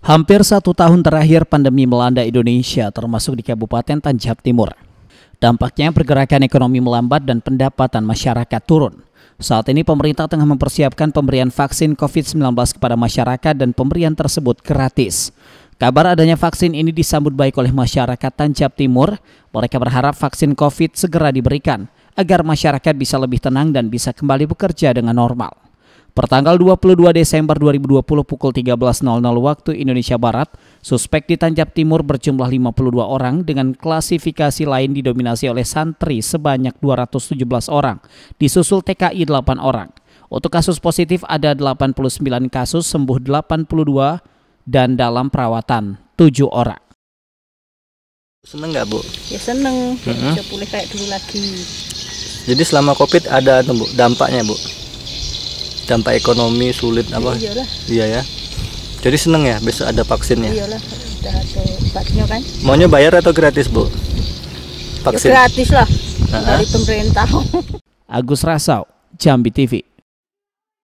Hampir satu tahun terakhir pandemi melanda Indonesia termasuk di Kabupaten Tanjab Timur. Dampaknya pergerakan ekonomi melambat dan pendapatan masyarakat turun. Saat ini pemerintah tengah mempersiapkan pemberian vaksin COVID-19 kepada masyarakat dan pemberian tersebut gratis. Kabar adanya vaksin ini disambut baik oleh masyarakat Tanjab Timur. Mereka berharap vaksin COVID segera diberikan agar masyarakat bisa lebih tenang dan bisa kembali bekerja dengan normal. Pertanggal 22 Desember 2020 pukul 13.00 waktu Indonesia Barat, suspek di Tanjab Timur berjumlah 52 orang dengan klasifikasi lain didominasi oleh santri sebanyak 217 orang, disusul TKI 8 orang. Untuk kasus positif ada 89 kasus, sembuh 82 dan dalam perawatan 7 orang. Seneng nggak Bu? Ya seneng, mm -hmm. bisa pulih kayak dulu lagi. Jadi selama COVID ada bu, dampaknya Bu? dampak ekonomi sulit iya, apa Iyalah. iya ya jadi seneng ya besok ada vaksinnya Iyalah, udah ada kan maunya bayar atau gratis bu ya, vaksin ya gratis lah dari pemerintah Agus Rasau Jambi TV